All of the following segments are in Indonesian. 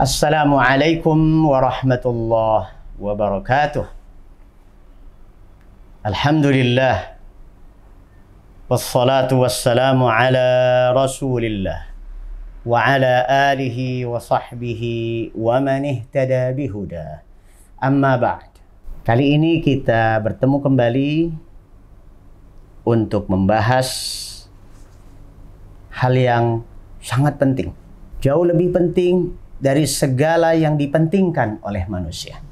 السلام عليكم ورحمة الله وبركاته. الحمد لله والصلاة والسلام على رسول الله وعلى آله وصحبه ومن اهتدى أما بعد Kali ini kita bertemu kembali untuk membahas hal yang sangat penting. Jauh lebih penting dari segala yang dipentingkan oleh manusia.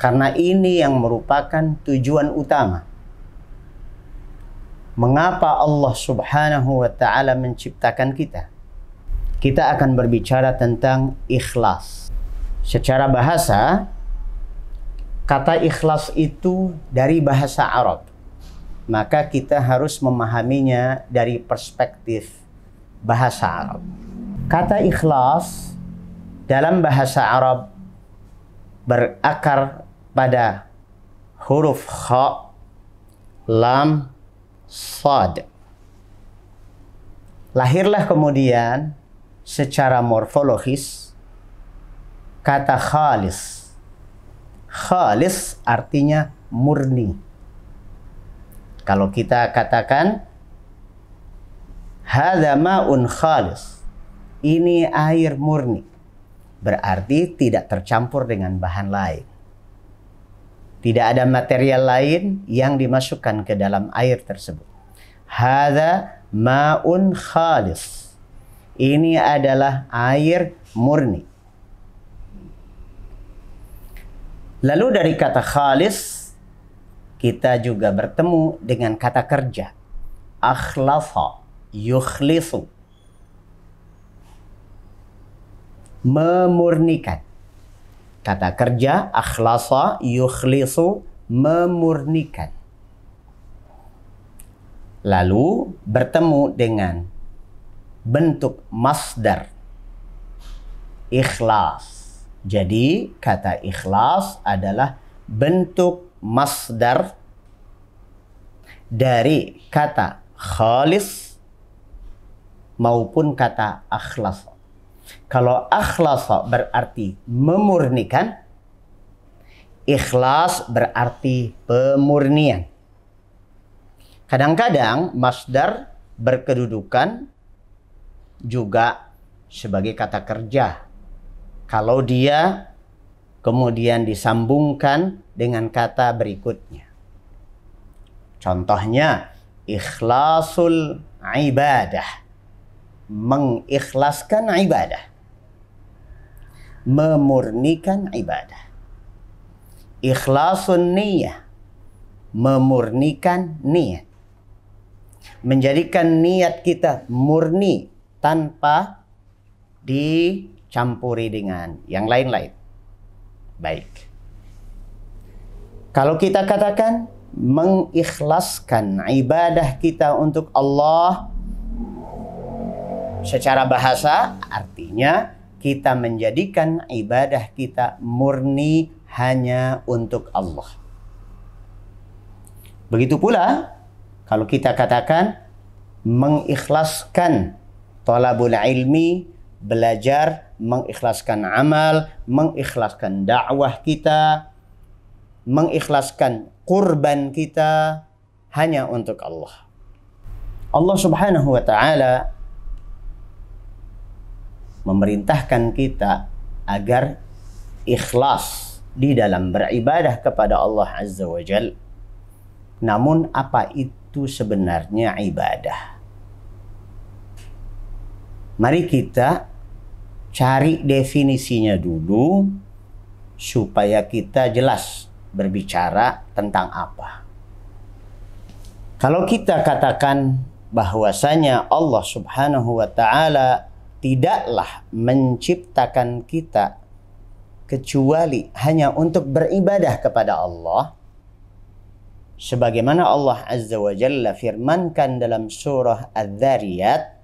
Karena ini yang merupakan tujuan utama mengapa Allah Subhanahu wa taala menciptakan kita. Kita akan berbicara tentang ikhlas. Secara bahasa kata ikhlas itu dari bahasa Arab. Maka kita harus memahaminya dari perspektif bahasa Arab. Kata ikhlas dalam bahasa Arab berakar pada huruf kha, lam, Sad. Lahirlah kemudian secara morfologis kata khalis. Khalis artinya murni. Kalau kita katakan hadza ma'un khalis. Ini air murni. Berarti tidak tercampur dengan bahan lain. Tidak ada material lain yang dimasukkan ke dalam air tersebut. Hada ma'un khalis. Ini adalah air murni. Lalu dari kata khalis, kita juga bertemu dengan kata kerja. Akhlasa, yukhlisu. Memurnikan Kata kerja akhlasa yukhlisu memurnikan. Lalu bertemu dengan bentuk masdar ikhlas. Jadi kata ikhlas adalah bentuk masdar dari kata khalis maupun kata akhlas. Kalau akhlasa berarti memurnikan, ikhlas berarti pemurnian. Kadang-kadang masdar berkedudukan juga sebagai kata kerja. Kalau dia kemudian disambungkan dengan kata berikutnya. Contohnya ikhlasul ibadah. Mengikhlaskan ibadah memurnikan ibadah. Ikhlasun niyah memurnikan niat. Menjadikan niat kita murni tanpa dicampuri dengan yang lain-lain. Baik. Kalau kita katakan mengikhlaskan ibadah kita untuk Allah secara bahasa artinya kita menjadikan ibadah kita murni hanya untuk Allah. Begitu pula kalau kita katakan mengikhlaskan talabul ilmi, belajar, mengikhlaskan amal, mengikhlaskan dakwah kita, mengikhlaskan kurban kita hanya untuk Allah. Allah Subhanahu wa taala memerintahkan kita agar ikhlas di dalam beribadah kepada Allah Azza wa Jal. Namun apa itu sebenarnya ibadah? Mari kita cari definisinya dulu supaya kita jelas berbicara tentang apa. Kalau kita katakan bahwasanya Allah Subhanahu wa taala tidaklah menciptakan kita kecuali hanya untuk beribadah kepada Allah sebagaimana Allah Azza wa Jalla firmankan dalam surah Adz-Dzariyat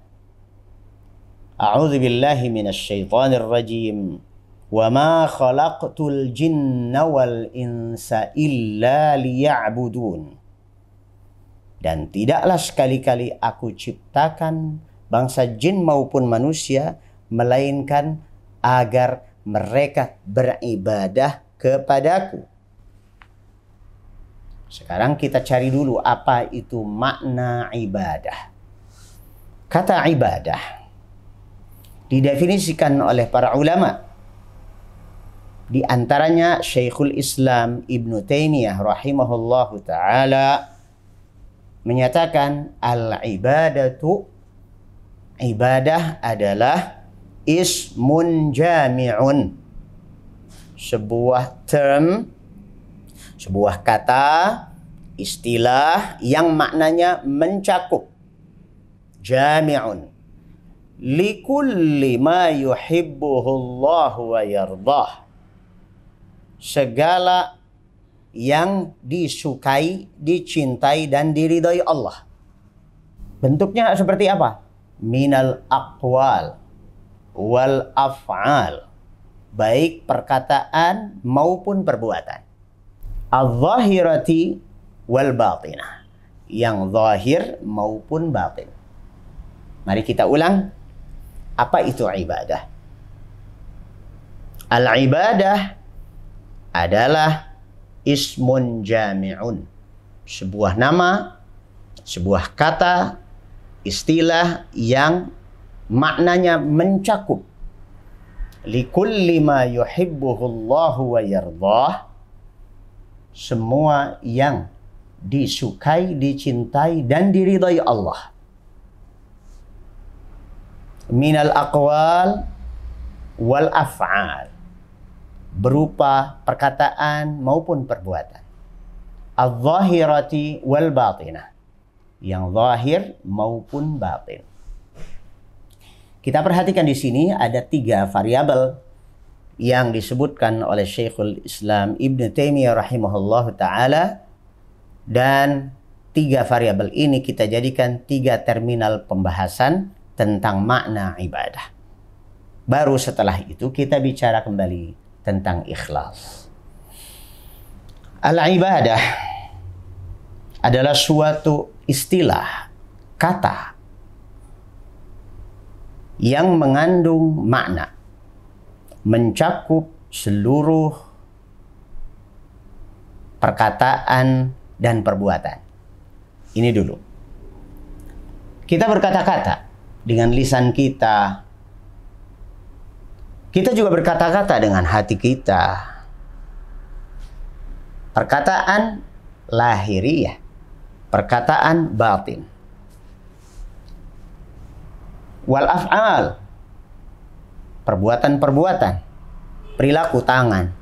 A'udzu billahi minasyaitonir rajim wa ma khalaqtul jinna wal insa illa liya'budun dan tidaklah sekali-kali aku ciptakan bangsa jin maupun manusia, melainkan agar mereka beribadah kepadaku. Sekarang kita cari dulu apa itu makna ibadah. Kata ibadah didefinisikan oleh para ulama. Di antaranya Syekhul Islam Ibn Taimiyah rahimahullahu taala menyatakan al-ibadatu ibadah adalah ismun jami'un. Sebuah term, sebuah kata, istilah yang maknanya mencakup. Jami'un. Likulli ma yuhibbuhu Allah wa yardah. Segala yang disukai, dicintai, dan diridhoi Allah. Bentuknya seperti apa? minal aqwal wal af'al baik perkataan maupun perbuatan al-zahirati wal batinah yang zahir maupun batin mari kita ulang apa itu ibadah al-ibadah adalah ismun jami'un sebuah nama sebuah kata istilah yang maknanya mencakup likulli ma yuhibbuhullahu wa yardah semua yang disukai, dicintai dan diridai Allah. Minal aqwal wal af'al berupa perkataan maupun perbuatan. Al-zahirati wal batinah yang zahir maupun batin. Kita perhatikan di sini ada tiga variabel yang disebutkan oleh Syekhul Islam Ibn Taimiyah rahimahullah taala dan tiga variabel ini kita jadikan tiga terminal pembahasan tentang makna ibadah. Baru setelah itu kita bicara kembali tentang ikhlas. Al ibadah adalah suatu istilah, kata yang mengandung makna mencakup seluruh perkataan dan perbuatan. Ini dulu. Kita berkata-kata dengan lisan kita. Kita juga berkata-kata dengan hati kita. Perkataan lahiriah perkataan batin wal af'al perbuatan-perbuatan perilaku tangan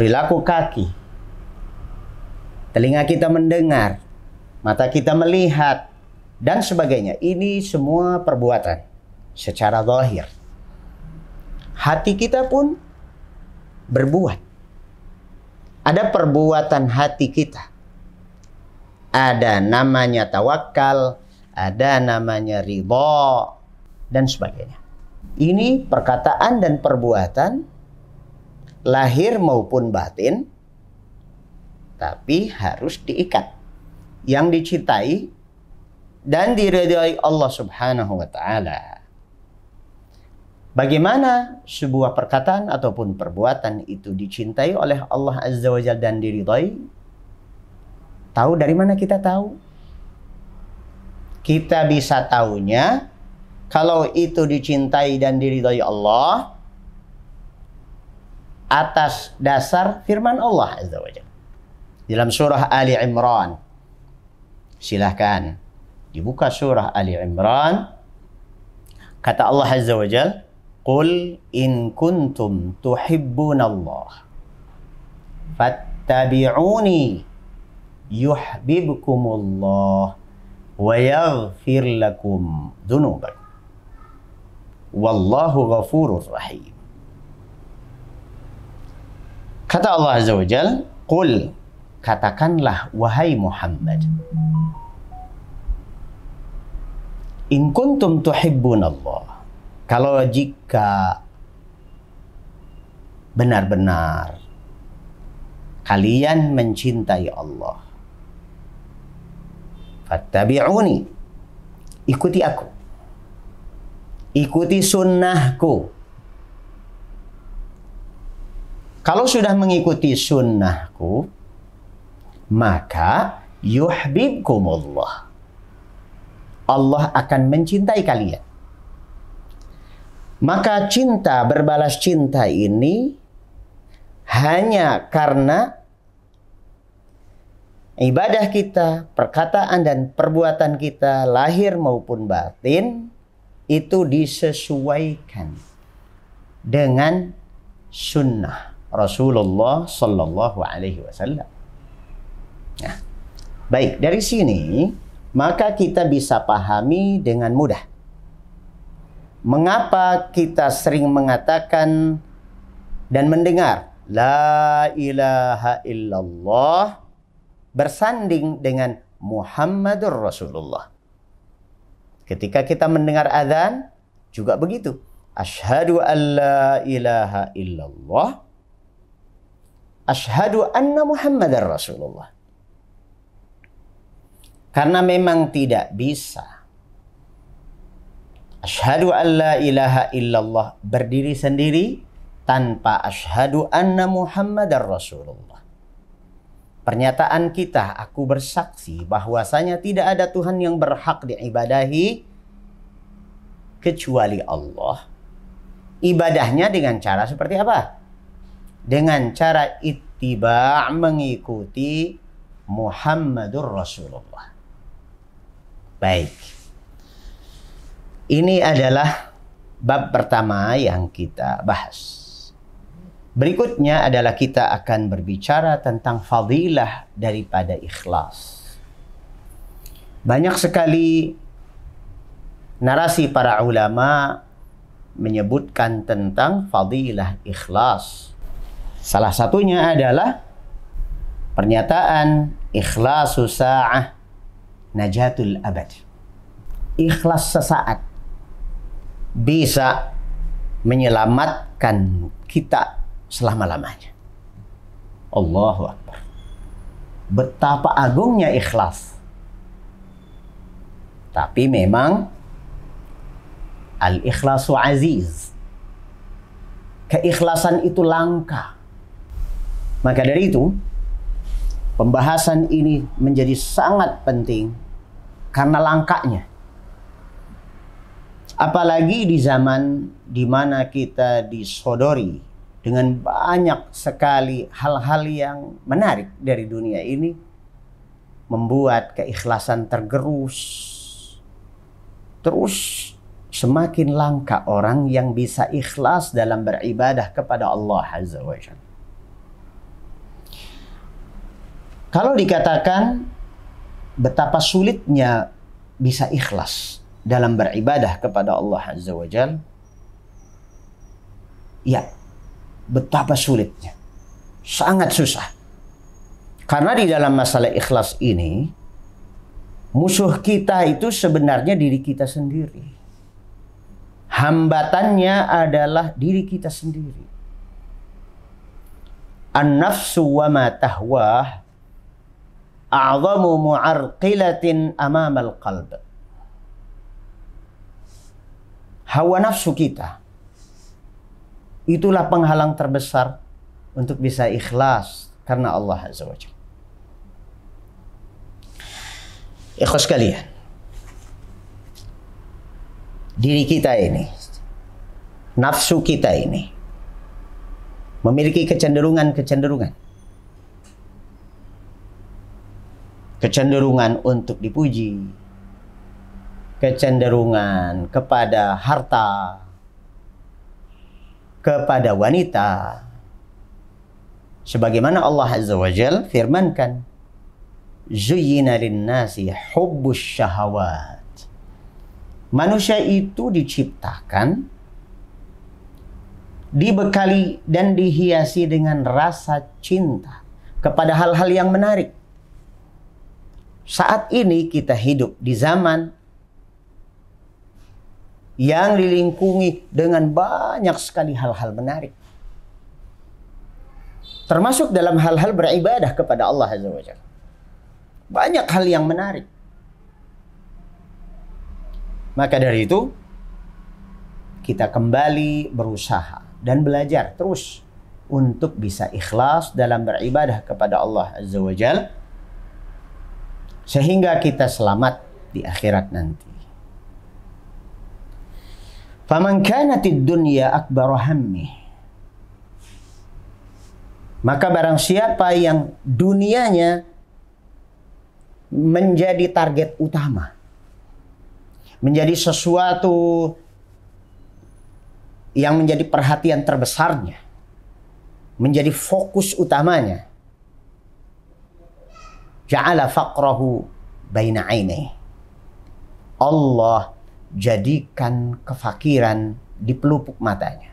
perilaku kaki telinga kita mendengar mata kita melihat dan sebagainya ini semua perbuatan secara zahir hati kita pun berbuat ada perbuatan hati kita ada namanya tawakal, ada namanya ridho, dan sebagainya. Ini perkataan dan perbuatan lahir maupun batin tapi harus diikat. Yang dicintai dan diridhai Allah Subhanahu wa taala. Bagaimana sebuah perkataan ataupun perbuatan itu dicintai oleh Allah Azza wa Jalla dan diridhai Tahu dari mana kita tahu? Kita bisa tahunya kalau itu dicintai dan diridhoi Allah atas dasar firman Allah Azza wa Dalam surah Ali Imran. Silahkan dibuka surah Ali Imran. Kata Allah Azza wa Qul in kuntum tuhibbun Allah fattabi'uni yuhibbukumullah wa yaghfir lakum dhunubakum. Wallahu ghafurur rahim. Kata Allah Azza wa Jal, Qul, katakanlah wahai Muhammad. In kuntum tuhibbun Allah. Kalau jika benar-benar kalian mencintai Allah. Fattabi'uni. Ikuti aku. Ikuti sunnahku. Kalau sudah mengikuti sunnahku, maka yuhbibkumullah. Allah akan mencintai kalian. Maka cinta berbalas cinta ini hanya karena ibadah kita, perkataan dan perbuatan kita, lahir maupun batin, itu disesuaikan dengan sunnah Rasulullah Sallallahu Alaihi Wasallam. Nah, baik dari sini maka kita bisa pahami dengan mudah mengapa kita sering mengatakan dan mendengar la ilaha illallah bersanding dengan Muhammadur Rasulullah. Ketika kita mendengar azan juga begitu. Ashadu an la ilaha illallah. Ashhadu anna Muhammadar Rasulullah. Karena memang tidak bisa. Ashadu an la ilaha illallah berdiri sendiri tanpa ashhadu anna Muhammadar Rasulullah. Pernyataan kita, aku bersaksi bahwasanya tidak ada Tuhan yang berhak diibadahi kecuali Allah. Ibadahnya dengan cara seperti apa? Dengan cara ittiba mengikuti Muhammadur Rasulullah. Baik. Ini adalah bab pertama yang kita bahas. Berikutnya adalah kita akan berbicara tentang fadilah daripada ikhlas. Banyak sekali narasi para ulama menyebutkan tentang fadilah ikhlas. Salah satunya adalah pernyataan ikhlasu sa'ah najatul abad. Ikhlas sesaat bisa menyelamatkan kita selama-lamanya. Allahu Akbar. Betapa agungnya ikhlas. Tapi memang al-ikhlasu aziz. Keikhlasan itu langka. Maka dari itu, pembahasan ini menjadi sangat penting karena langkanya. Apalagi di zaman di mana kita disodori dengan banyak sekali hal-hal yang menarik dari dunia ini membuat keikhlasan tergerus. Terus semakin langka orang yang bisa ikhlas dalam beribadah kepada Allah Azza wa Kalau dikatakan betapa sulitnya bisa ikhlas dalam beribadah kepada Allah Azza wa ya betapa sulitnya. Sangat susah. Karena di dalam masalah ikhlas ini, musuh kita itu sebenarnya diri kita sendiri. Hambatannya adalah diri kita sendiri. An-nafsu wa ma tahwah a'zamu mu'arqilatin amamal qalb. Hawa nafsu kita Itulah penghalang terbesar untuk bisa ikhlas karena Allah Azza wa Jalla. Ikhlas sekalian. Diri kita ini, nafsu kita ini, memiliki kecenderungan-kecenderungan. Kecenderungan untuk dipuji, kecenderungan kepada harta, kepada wanita. Sebagaimana Allah Azza wa Jal firmankan, Zuyina linnasi hubbus syahawat. Manusia itu diciptakan, dibekali dan dihiasi dengan rasa cinta kepada hal-hal yang menarik. Saat ini kita hidup di zaman yang dilingkungi dengan banyak sekali hal-hal menarik. Termasuk dalam hal-hal beribadah kepada Allah Azza wa Banyak hal yang menarik. Maka dari itu, kita kembali berusaha dan belajar terus untuk bisa ikhlas dalam beribadah kepada Allah Azza wa sehingga kita selamat di akhirat nanti. Faman kanatid dunya akbaru hammi. Maka barang siapa yang dunianya menjadi target utama. Menjadi sesuatu yang menjadi perhatian terbesarnya. Menjadi fokus utamanya. Ja'ala faqrahu baina Allah jadikan kefakiran di pelupuk matanya.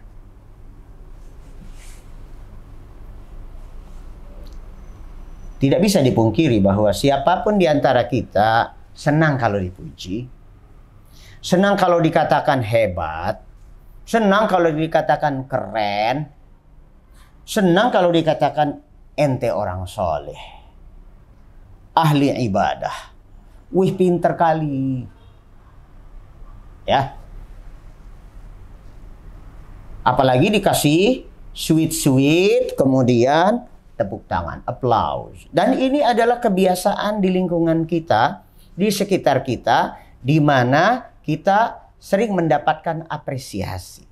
Tidak bisa dipungkiri bahwa siapapun di antara kita senang kalau dipuji, senang kalau dikatakan hebat, senang kalau dikatakan keren, senang kalau dikatakan ente orang soleh, ahli ibadah, wih pinter kali, ya. Apalagi dikasih sweet-sweet, kemudian tepuk tangan, applause. Dan ini adalah kebiasaan di lingkungan kita, di sekitar kita, di mana kita sering mendapatkan apresiasi.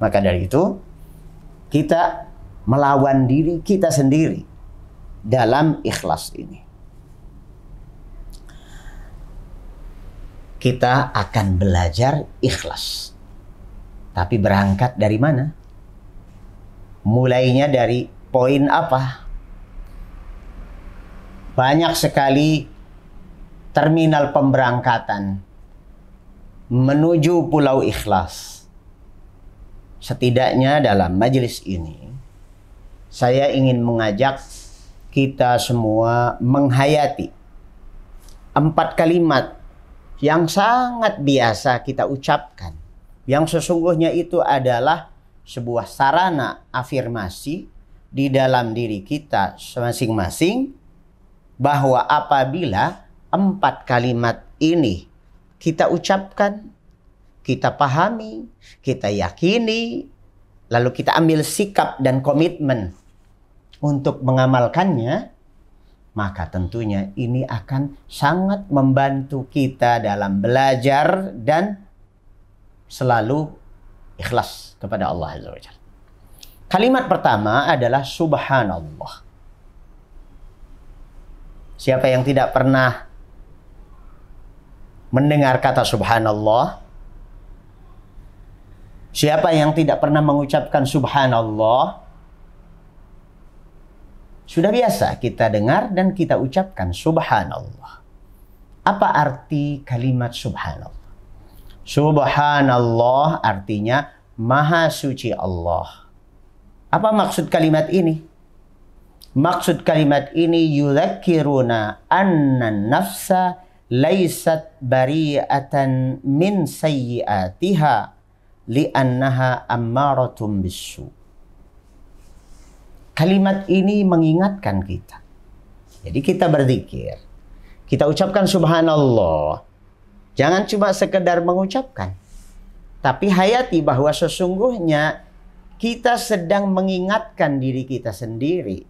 Maka dari itu, kita melawan diri kita sendiri dalam ikhlas ini. kita akan belajar ikhlas. Tapi berangkat dari mana? Mulainya dari poin apa? Banyak sekali terminal pemberangkatan menuju Pulau Ikhlas. Setidaknya dalam majelis ini, saya ingin mengajak kita semua menghayati empat kalimat yang sangat biasa kita ucapkan, yang sesungguhnya itu adalah sebuah sarana afirmasi di dalam diri kita masing-masing bahwa apabila empat kalimat ini kita ucapkan, kita pahami, kita yakini, lalu kita ambil sikap dan komitmen untuk mengamalkannya, maka tentunya ini akan sangat membantu kita dalam belajar dan selalu ikhlas kepada Allah Azza wa Jalla. Kalimat pertama adalah subhanallah. Siapa yang tidak pernah mendengar kata subhanallah? Siapa yang tidak pernah mengucapkan subhanallah? Sudah biasa kita dengar dan kita ucapkan subhanallah. Apa arti kalimat subhanallah? Subhanallah artinya maha suci Allah. Apa maksud kalimat ini? Maksud kalimat ini yudhakiruna anna nafsa laisat bari'atan min sayyi'atiha li'annaha ammaratun bisu' Kalimat ini mengingatkan kita. Jadi kita berzikir, kita ucapkan subhanallah. Jangan cuma sekedar mengucapkan. Tapi hayati bahwa sesungguhnya kita sedang mengingatkan diri kita sendiri.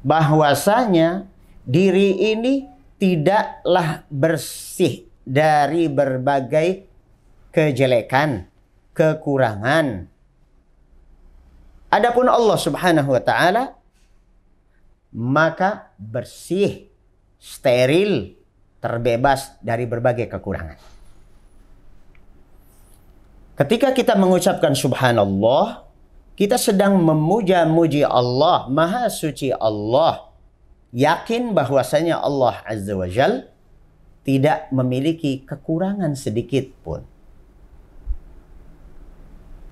Bahwasanya diri ini tidaklah bersih dari berbagai kejelekan, kekurangan, Adapun Allah Subhanahu wa taala maka bersih, steril, terbebas dari berbagai kekurangan. Ketika kita mengucapkan subhanallah, kita sedang memuja-muji Allah, maha suci Allah. Yakin bahwasanya Allah Azza wa Jal tidak memiliki kekurangan sedikit pun.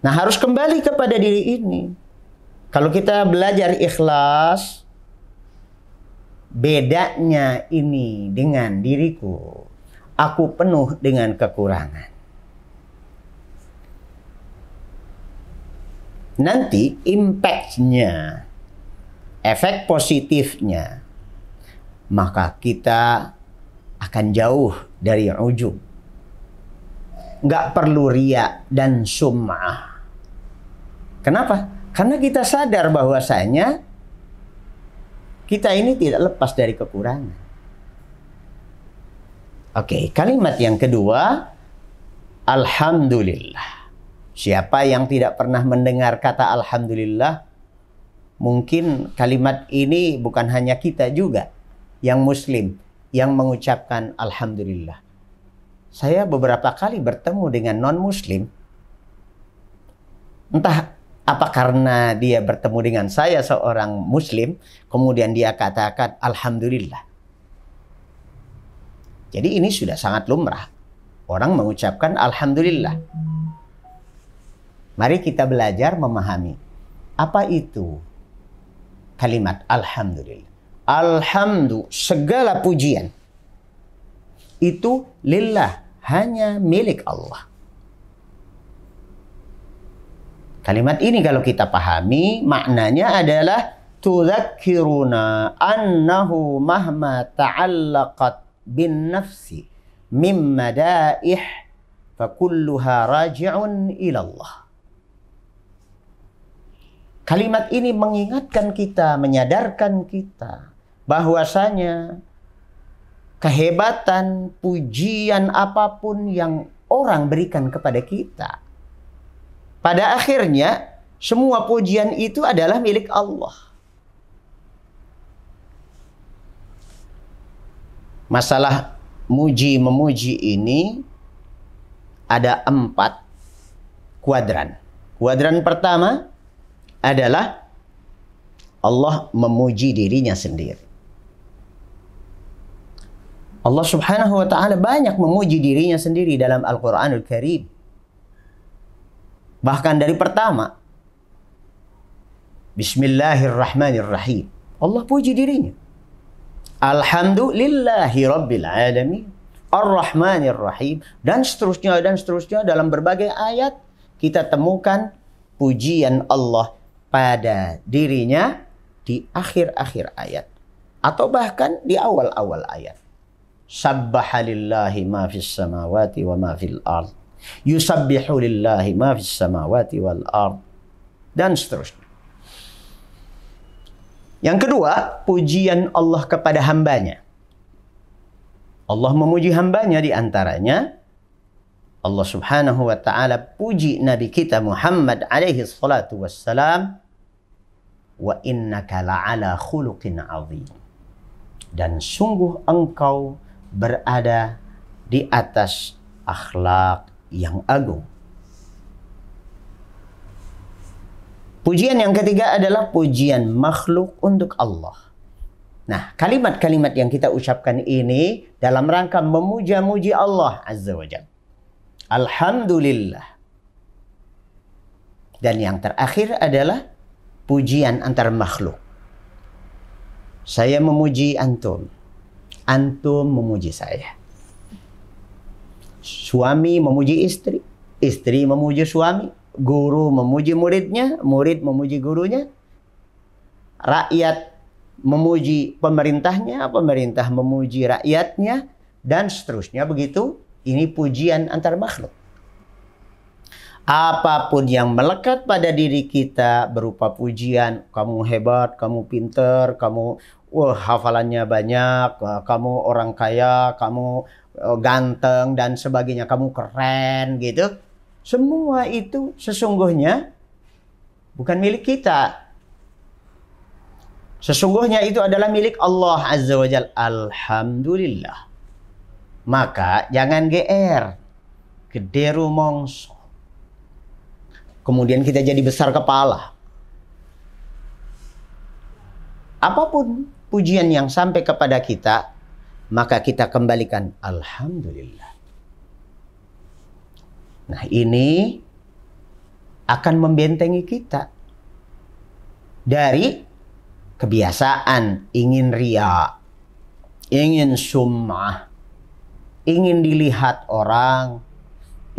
Nah harus kembali kepada diri ini. Kalau kita belajar ikhlas, bedanya ini dengan diriku, aku penuh dengan kekurangan. Nanti impactnya, efek positifnya, maka kita akan jauh dari ujung. Nggak perlu riak dan sumah. Kenapa? Karena kita sadar bahwasanya kita ini tidak lepas dari kekurangan. Oke, kalimat yang kedua, alhamdulillah. Siapa yang tidak pernah mendengar kata alhamdulillah, mungkin kalimat ini bukan hanya kita juga yang muslim yang mengucapkan alhamdulillah. Saya beberapa kali bertemu dengan non muslim entah apa karena dia bertemu dengan saya seorang muslim kemudian dia katakan alhamdulillah jadi ini sudah sangat lumrah orang mengucapkan alhamdulillah mari kita belajar memahami apa itu kalimat alhamdulillah alhamdu segala pujian itu lillah hanya milik Allah Kalimat ini kalau kita pahami maknanya adalah tudzakiruna annahu mahma ta'allaqat bin nafsi min madaih fakulluha raji'un ila Allah. Kalimat ini mengingatkan kita, menyadarkan kita bahwasanya kehebatan, pujian apapun yang orang berikan kepada kita pada akhirnya, semua pujian itu adalah milik Allah. Masalah muji-memuji ini ada empat kuadran. Kuadran pertama adalah Allah memuji dirinya sendiri. Allah Subhanahu wa taala banyak memuji dirinya sendiri dalam Al-Qur'anul Karim. Bahkan dari pertama. Bismillahirrahmanirrahim. Allah puji dirinya. Alhamdulillahi Rabbil Alamin. Ar-Rahmanir Rahim dan seterusnya dan seterusnya dalam berbagai ayat kita temukan pujian Allah pada dirinya di akhir-akhir ayat atau bahkan di awal-awal ayat. Sabbaha lillahi ma fis samawati wa ma fil ard Yusabbihu lillahi ma fis samawati wal ard. Dan seterusnya. Yang kedua, pujian Allah kepada hambanya. Allah memuji hambanya di antaranya Allah subhanahu wa ta'ala puji Nabi kita Muhammad alaihi salatu wassalam wa innaka la'ala khuluqin azim dan sungguh engkau berada di atas akhlak yang agung. Pujian yang ketiga adalah pujian makhluk untuk Allah. Nah, kalimat-kalimat yang kita ucapkan ini dalam rangka memuja-muji Allah Azza wa Jal. Alhamdulillah. Dan yang terakhir adalah pujian antar makhluk. Saya memuji antum. Antum memuji saya. Suami memuji istri, istri memuji suami, guru memuji muridnya, murid memuji gurunya, rakyat memuji pemerintahnya, pemerintah memuji rakyatnya, dan seterusnya begitu. Ini pujian antar makhluk. Apapun yang melekat pada diri kita berupa pujian, kamu hebat, kamu pinter, kamu wah, hafalannya banyak, kamu orang kaya, kamu Oh, ganteng dan sebagainya, kamu keren gitu. Semua itu sesungguhnya bukan milik kita. Sesungguhnya itu adalah milik Allah Azza wa Jal. Alhamdulillah. Maka jangan GR. Gede rumongso. Kemudian kita jadi besar kepala. Apapun pujian yang sampai kepada kita, maka kita kembalikan alhamdulillah. Nah, ini akan membentengi kita dari kebiasaan ingin ria, ingin sumah, ingin dilihat orang,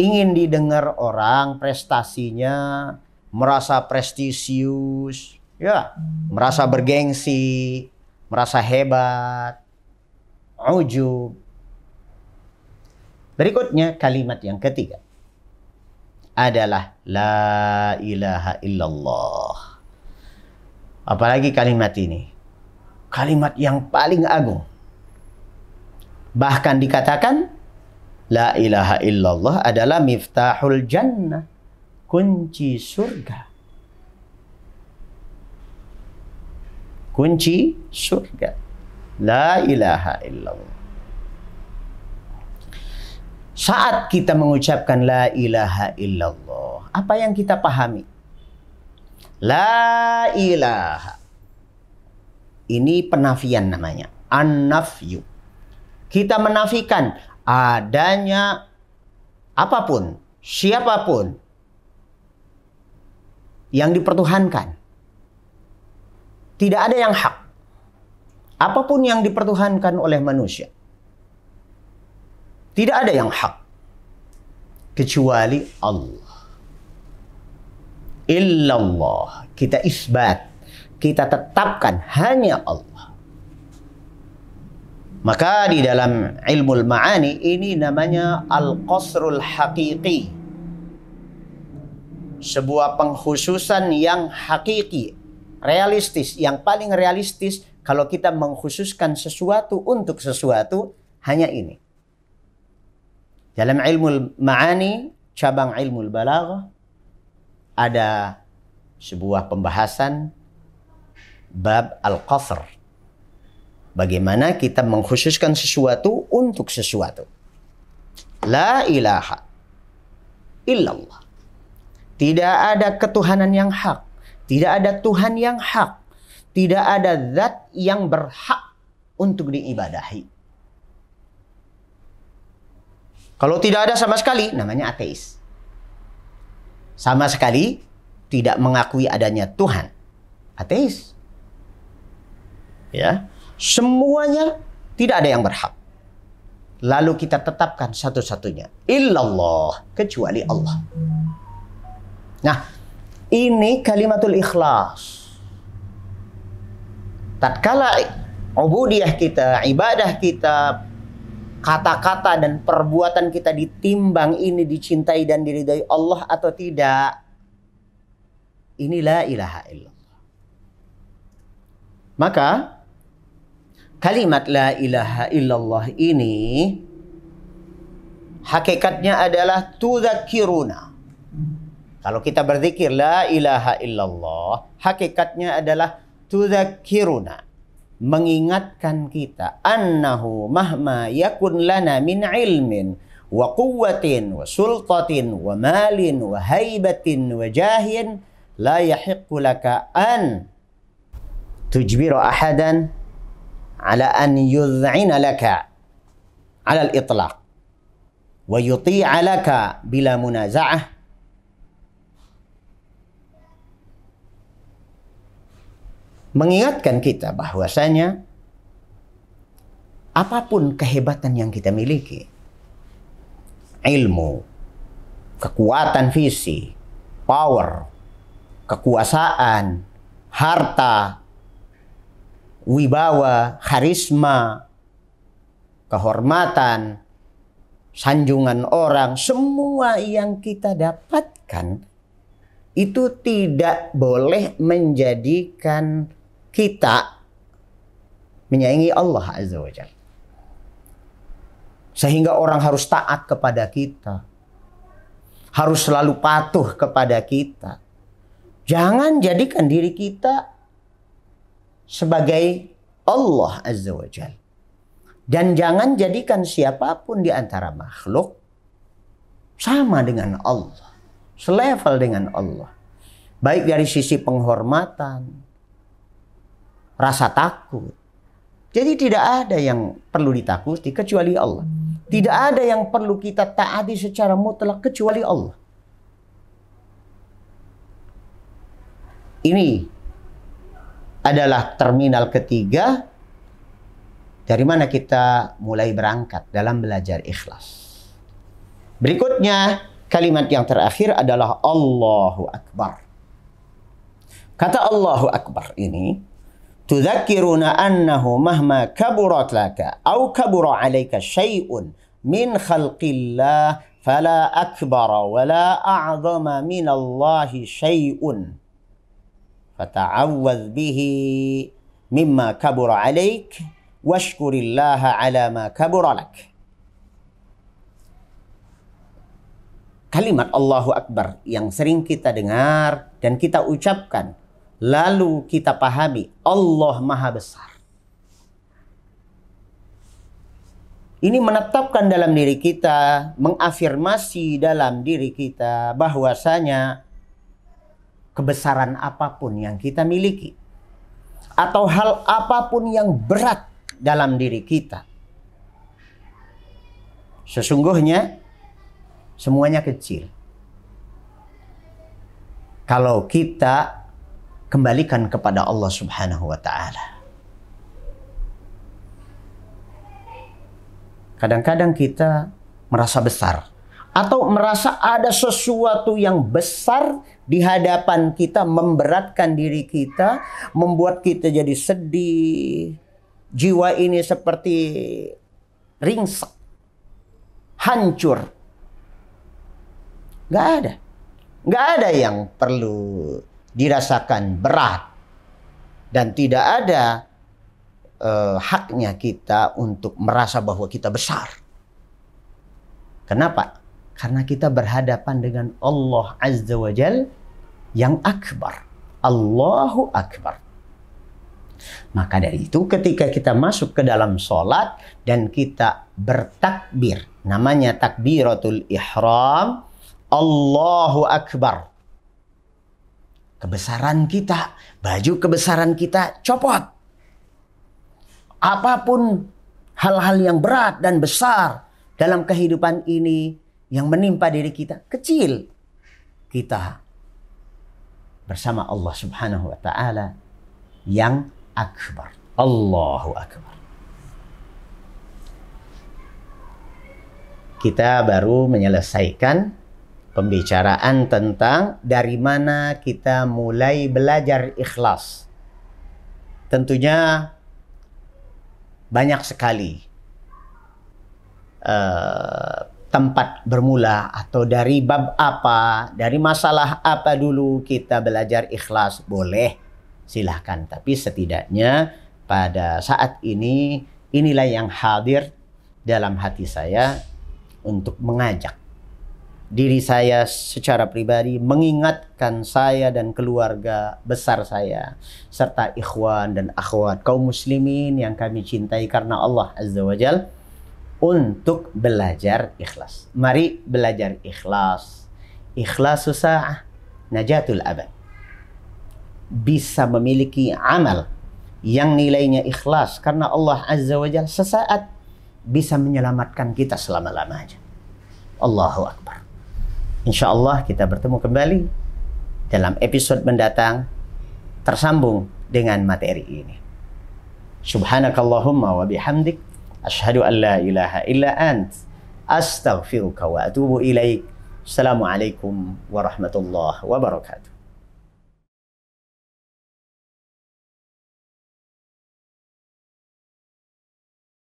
ingin didengar orang prestasinya, merasa prestisius, ya, merasa bergengsi, merasa hebat, ujub. Berikutnya kalimat yang ketiga adalah la ilaha illallah. Apalagi kalimat ini. Kalimat yang paling agung. Bahkan dikatakan la ilaha illallah adalah miftahul jannah, kunci surga. Kunci surga. La ilaha illallah. Saat kita mengucapkan la ilaha illallah, apa yang kita pahami? La ilaha. Ini penafian namanya. An-nafyu. Kita menafikan adanya apapun, siapapun yang dipertuhankan. Tidak ada yang hak apapun yang dipertuhankan oleh manusia tidak ada yang hak kecuali Allah. Illallah kita isbat, kita tetapkan hanya Allah. Maka di dalam ilmu ma'ani ini namanya al-qasrul haqiqi. Sebuah pengkhususan yang hakiki, realistis, yang paling realistis kalau kita mengkhususkan sesuatu untuk sesuatu hanya ini. Dalam ilmu ma'ani, cabang ilmu balaghah ada sebuah pembahasan bab al-qasr. Bagaimana kita mengkhususkan sesuatu untuk sesuatu. La ilaha illallah. Tidak ada ketuhanan yang hak. Tidak ada Tuhan yang hak tidak ada zat yang berhak untuk diibadahi. Kalau tidak ada sama sekali, namanya ateis. Sama sekali tidak mengakui adanya Tuhan. Ateis. Ya, semuanya tidak ada yang berhak. Lalu kita tetapkan satu-satunya illallah kecuali Allah. Nah, ini kalimatul ikhlas tatkala ubudiyah kita, ibadah kita, kata-kata dan perbuatan kita ditimbang ini dicintai dan diridai Allah atau tidak. Inilah ilaha illallah. Maka kalimat la ilaha illallah ini hakikatnya adalah tudzakiruna. Kalau kita berzikir la ilaha illallah, hakikatnya adalah tudzakiruna mengingatkan kita annahu mahma yakun lana min ilmin wa quwwatin wa sultatin wa malin wa haibatin wa jahin la yahiqqu laka an tujbiru ahadan ala an yudh'ina laka ala al-itlaq wa yuti'a laka bila munaza'ah mengingatkan kita bahwasanya apapun kehebatan yang kita miliki, ilmu, kekuatan visi, power, kekuasaan, harta, wibawa, karisma, kehormatan, sanjungan orang, semua yang kita dapatkan itu tidak boleh menjadikan kita menyaingi Allah Azza wa Jal. Sehingga orang harus taat kepada kita. Harus selalu patuh kepada kita. Jangan jadikan diri kita sebagai Allah Azza wa Jal. Dan jangan jadikan siapapun di antara makhluk sama dengan Allah. Selevel dengan Allah. Baik dari sisi penghormatan, rasa takut. Jadi tidak ada yang perlu ditakuti kecuali Allah. Tidak ada yang perlu kita taati secara mutlak kecuali Allah. Ini adalah terminal ketiga dari mana kita mulai berangkat dalam belajar ikhlas. Berikutnya, kalimat yang terakhir adalah Allahu Akbar. Kata Allahu Akbar ini tudzakiruna annahu mahma kaburat laka au kabura alaika syai'un min khalqillah fala akbara wala a'zama min Allah syai'un fata'awwadz bihi mimma kabura alaik washkurillaha ala ma kabura lak kalimat Allahu Akbar yang sering kita dengar dan kita ucapkan Lalu kita pahami Allah Maha Besar. Ini menetapkan dalam diri kita, mengafirmasi dalam diri kita bahwasanya kebesaran apapun yang kita miliki atau hal apapun yang berat dalam diri kita sesungguhnya semuanya kecil kalau kita kembalikan kepada Allah Subhanahu wa taala. Kadang-kadang kita merasa besar atau merasa ada sesuatu yang besar di hadapan kita memberatkan diri kita, membuat kita jadi sedih. Jiwa ini seperti ringsek, hancur. Gak ada. Gak ada yang perlu dirasakan berat dan tidak ada eh, haknya kita untuk merasa bahwa kita besar. Kenapa? Karena kita berhadapan dengan Allah Azza wa Jal yang akbar. Allahu Akbar. Maka dari itu ketika kita masuk ke dalam sholat dan kita bertakbir. Namanya takbiratul ihram. Allahu Akbar kebesaran kita, baju kebesaran kita copot. Apapun hal-hal yang berat dan besar dalam kehidupan ini yang menimpa diri kita kecil. Kita bersama Allah Subhanahu wa taala yang akbar. Allahu akbar. Kita baru menyelesaikan pembicaraan tentang dari mana kita mulai belajar ikhlas. Tentunya banyak sekali uh, tempat bermula atau dari bab apa, dari masalah apa dulu kita belajar ikhlas boleh silahkan. Tapi setidaknya pada saat ini inilah yang hadir dalam hati saya untuk mengajak diri saya secara pribadi, mengingatkan saya dan keluarga besar saya, serta ikhwan dan akhwat kaum muslimin yang kami cintai karena Allah Azza wa Jal, untuk belajar ikhlas. Mari belajar ikhlas. Ikhlas susah, najatul abad. Bisa memiliki amal yang nilainya ikhlas karena Allah Azza wa Jal sesaat bisa menyelamatkan kita selama-lamanya. Allahu Akbar. Insya Allah kita bertemu kembali dalam episode mendatang tersambung dengan materi ini. Subhanakallahumma wa bihamdik Ashadu an la ilaha illa ant astaghfiruka wa atubu ilaik. Assalamualaikum warahmatullahi wabarakatuh.